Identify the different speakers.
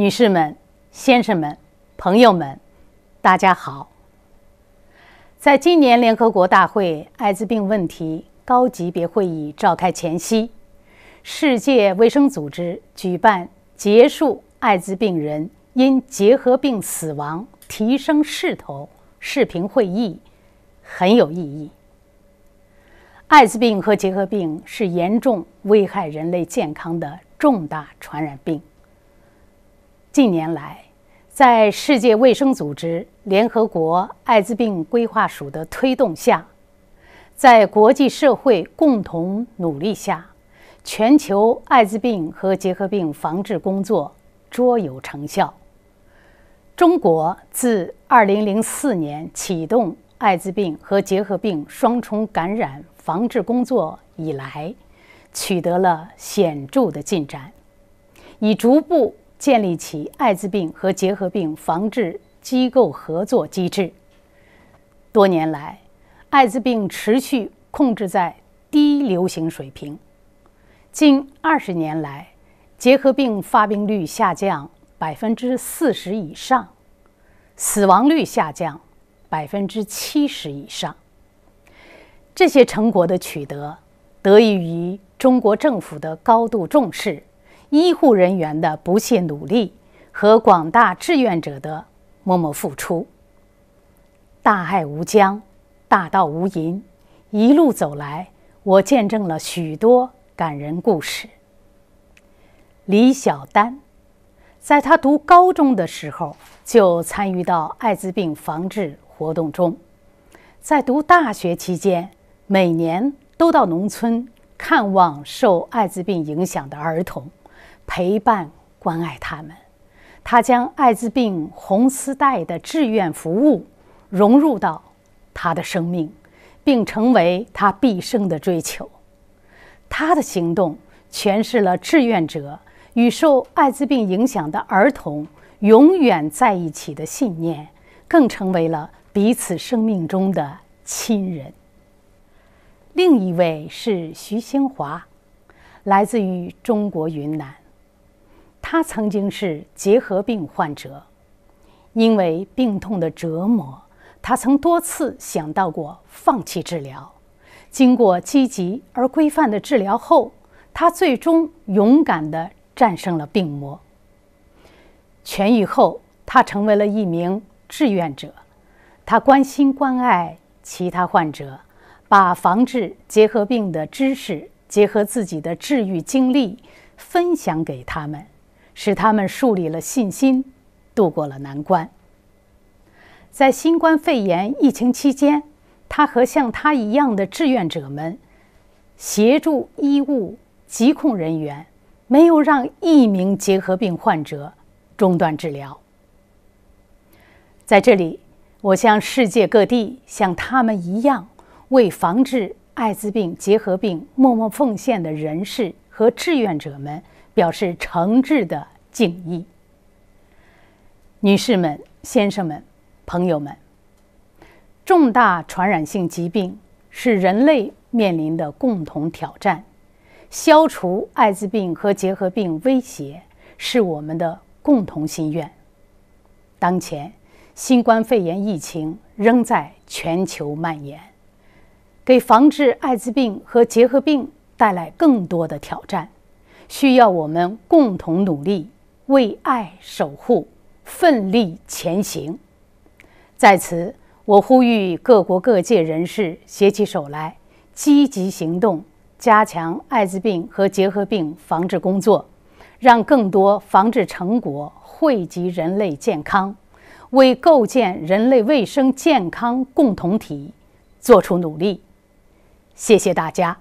Speaker 1: 女士们、先生们、朋友们，大家好！在今年联合国大会艾滋病问题高级别会议召开前夕，世界卫生组织举办结束艾滋病人因结核病死亡提升势头视频会议，很有意义。艾滋病和结核病是严重危害人类健康的重大传染病。近年来，在世界卫生组织、联合国艾滋病规划署的推动下，在国际社会共同努力下，全球艾滋病和结核病防治工作卓有成效。中国自2004年启动艾滋病和结核病双重感染防治工作以来，取得了显著的进展，已逐步。建立起艾滋病和结核病防治机构合作机制。多年来，艾滋病持续控制在低流行水平；近二十年来，结核病发病率下降百分之四十以上，死亡率下降百分之七十以上。这些成果的取得，得益于中国政府的高度重视。医护人员的不懈努力和广大志愿者的默默付出，大爱无疆，大道无垠。一路走来，我见证了许多感人故事。李小丹在他读高中的时候就参与到艾滋病防治活动中，在读大学期间，每年都到农村看望受艾滋病影响的儿童。陪伴关爱他们，他将艾滋病红丝带的志愿服务融入到他的生命，并成为他毕生的追求。他的行动诠释了志愿者与受艾滋病影响的儿童永远在一起的信念，更成为了彼此生命中的亲人。另一位是徐兴华，来自于中国云南。他曾经是结核病患者，因为病痛的折磨，他曾多次想到过放弃治疗。经过积极而规范的治疗后，他最终勇敢的战胜了病魔。痊愈后，他成为了一名志愿者，他关心关爱其他患者，把防治结核病的知识结合自己的治愈经历分享给他们。使他们树立了信心，渡过了难关。在新冠肺炎疫情期间，他和像他一样的志愿者们协助医务、疾控人员，没有让一名结核病患者中断治疗。在这里，我向世界各地像他们一样为防治艾滋病、结核病默默奉献的人士和志愿者们。表示诚挚的敬意，女士们、先生们、朋友们，重大传染性疾病是人类面临的共同挑战，消除艾滋病和结核病威胁是我们的共同心愿。当前，新冠肺炎疫情仍在全球蔓延，给防治艾滋病和结核病带来更多的挑战。需要我们共同努力，为爱守护，奋力前行。在此，我呼吁各国各界人士携起手来，积极行动，加强艾滋病和结核病防治工作，让更多防治成果惠及人类健康，为构建人类卫生健康共同体做出努力。谢谢大家。